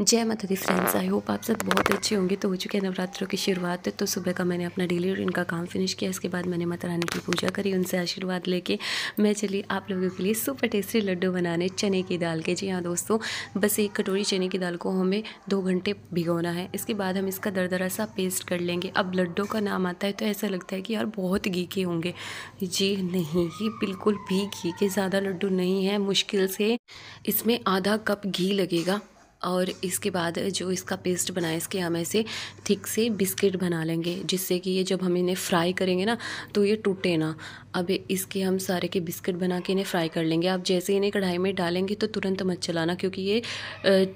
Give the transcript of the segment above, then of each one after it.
जय माता दी friends I hope आप सब बहुत अच्छे होंगे तो हो चुके हैं नवरात्रों की शुरुआत तो सुबह का मैंने अपना डेली रूटीन का काम फिनिश किया इसके बाद मैंने माता रानी की पूजा करी उनसे आशीर्वाद लेके मैं चली आप लोगों के लिए सुपर टेस्टी लड्डू बनाने चने की दाल के जी हाँ दोस्तों बस एक कटोरी चने की दाल को हमें दो घंटे भिगोना है इसके बाद हम इसका दरदरा सा पेस्ट कर लेंगे अब लड्डू का नाम आता है तो ऐसा लगता है कि यार बहुत घी के होंगे जी नहीं ये बिल्कुल भी घी के ज़्यादा लड्डू नहीं है मुश्किल से इसमें आधा कप घी लगेगा और इसके बाद जो इसका पेस्ट बनाए इसके हम ऐसे ठीक से बिस्किट बना लेंगे जिससे कि ये जब हम इन्हें फ्राई करेंगे ना तो ये टूटे ना अब इसके हम सारे के बिस्किट बना के इन्हें फ्राई कर लेंगे आप जैसे इन्हें कढ़ाई में डालेंगे तो तुरंत मत चलाना क्योंकि ये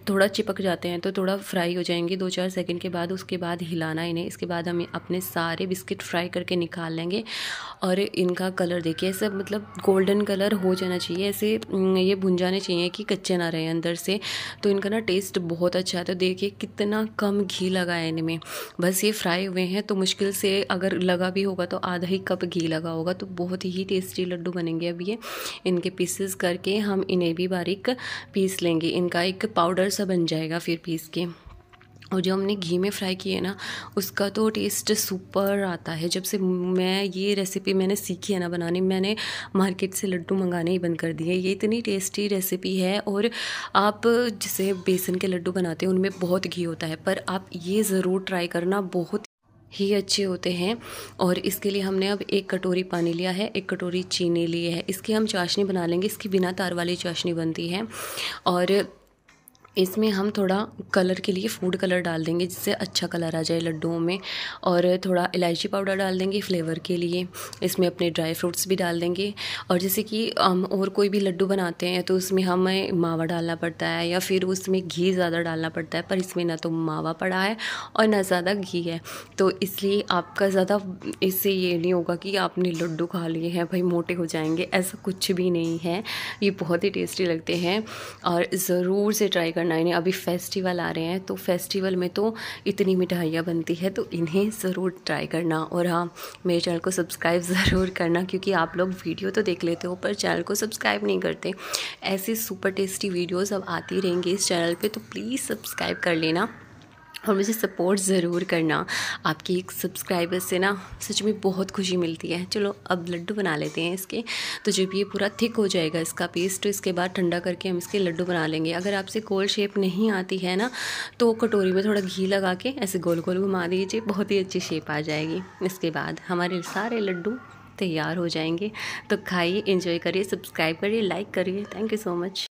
थोड़ा चिपक जाते हैं तो थोड़ा फ्राई हो जाएंगे दो चार सेकेंड के बाद उसके बाद हिलाना इन्हें इसके बाद हम अपने सारे बिस्किट फ्राई करके निकाल लेंगे और इनका कलर देखिए ऐसा मतलब गोल्डन कलर हो जाना चाहिए ऐसे ये भुन जाने चाहिए कि कच्चे ना रहे अंदर से तो इनका ना टेस्ट टेस्ट बहुत अच्छा है तो देखिए कितना कम घी लगा है इनमें बस ये फ्राई हुए हैं तो मुश्किल से अगर लगा भी होगा तो आधा ही कप घी लगा होगा तो बहुत ही टेस्टी लड्डू बनेंगे अब ये इनके पीसेस करके हम इन्हें भी बारीक पीस लेंगे इनका एक पाउडर सा बन जाएगा फिर पीस के और जो हमने घी में फ्राई किए ना उसका तो टेस्ट सुपर आता है जब से मैं ये रेसिपी मैंने सीखी है ना बनाने मैंने मार्केट से लड्डू मंगाने ही बंद कर दिए ये इतनी टेस्टी रेसिपी है और आप जैसे बेसन के लड्डू बनाते हैं उनमें बहुत घी होता है पर आप ये ज़रूर ट्राई करना बहुत ही अच्छे होते हैं और इसके लिए हमने अब एक कटोरी पानी लिया है एक कटोरी चीनी ली है इसकी हम चाशनी बना लेंगे इसकी बिना तार वाली चाशनी बनती है और इसमें हम थोड़ा कलर के लिए फूड कलर डाल देंगे जिससे अच्छा कलर आ जाए लड्डुओं में और थोड़ा इलायची पाउडर डाल देंगे फ्लेवर के लिए इसमें अपने ड्राई फ्रूट्स भी डाल देंगे और जैसे कि हम और कोई भी लड्डू बनाते हैं तो उसमें हमें मावा डालना पड़ता है या फिर उसमें घी ज़्यादा डालना पड़ता है पर इसमें ना तो मावा पड़ा है और ना ज़्यादा घी है तो इसलिए आपका ज़्यादा इससे ये नहीं होगा कि आपने लड्डू खा लिए हैं भाई मोटे हो जाएंगे ऐसा कुछ भी नहीं है ये बहुत ही टेस्टी लगते हैं और ज़रूर से ट्राई करना इन्हें अभी फेस्टिवल आ रहे हैं तो फेस्टिवल में तो इतनी मिठाइयाँ बनती है तो इन्हें ज़रूर ट्राई करना और हाँ मेरे चैनल को सब्सक्राइब ज़रूर करना क्योंकि आप लोग वीडियो तो देख लेते हो पर चैनल को सब्सक्राइब नहीं करते ऐसी सुपर टेस्टी वीडियोज़ अब आती रहेंगी इस चैनल पर तो प्लीज़ सब्सक्राइब कर लेना और मुझे सपोर्ट ज़रूर करना आपकी एक सब्सक्राइबर से ना सच में बहुत खुशी मिलती है चलो अब लड्डू बना लेते हैं इसके तो जब ये पूरा थिक हो जाएगा इसका पेस्ट तो इसके बाद ठंडा करके हम इसके लड्डू बना लेंगे अगर आपसे गोल शेप नहीं आती है ना तो कटोरी में थोड़ा घी लगा के ऐसे गोल गोल घुमा दीजिए बहुत ही अच्छी शेप आ जाएगी इसके बाद हमारे सारे लड्डू तैयार हो जाएंगे तो खाइए इंजॉय करिए सब्सक्राइब करिए लाइक करिए थैंक यू सो मच